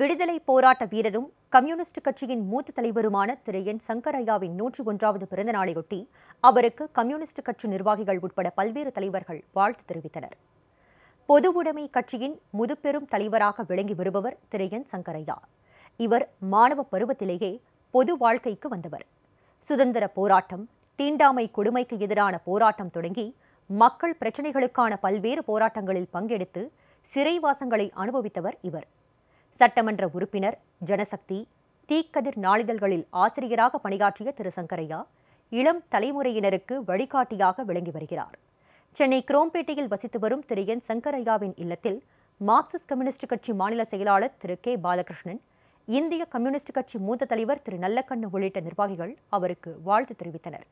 விடுதலை போராட்ட வீரரும் கம்யூனிஸ்ட் கட்சியின் மூத்த தலைவருமான திரு என் சங்கரையாவின் நூற்றி ஒன்றாவது பிறந்த நாளையொட்டி அவருக்கு கம்யூனிஸ்ட் கட்சி நிர்வாகிகள் உட்பட பல்வேறு தலைவர்கள் வாழ்த்து தெரிவித்தனர் பொது உடைமை கட்சியின் முதுபெரும் தலைவராக விளங்கி வருபவர் திரு என் சங்கரையா இவர் மாணவ பருவத்திலேயே பொது வாழ்க்கைக்கு வந்தவர் சுதந்திர போராட்டம் தீண்டாமை கொடுமைக்கு எதிரான போராட்டம் தொடங்கி மக்கள் பிரச்சினைகளுக்கான பல்வேறு போராட்டங்களில் பங்கெடுத்து சிறைவாசங்களை அனுபவித்தவர் இவர் சட்டமன்ற உறுப்பினர் ஜனசக்தி தீக்கதிர் நாளிதழ்களில் ஆசிரியராக பணியாற்றிய திரு சங்கரையா இளம் தலைமுறையினருக்கு வழிகாட்டியாக விளங்கி வருகிறார் சென்னை குரோம்பேட்டையில் வசித்து வரும் திரு என் சங்கரையாவின் இல்லத்தில் மார்க்சிஸ்ட் கம்யூனிஸ்ட் கட்சி மாநில செயலாளர் திரு கே பாலகிருஷ்ணன் இந்திய கம்யூனிஸ்ட் கட்சி மூத்த தலைவர் திரு நல்லக்கண்ணு உள்ளிட்ட நிர்வாகிகள் அவருக்கு வாழ்த்து தெரிவித்தனர்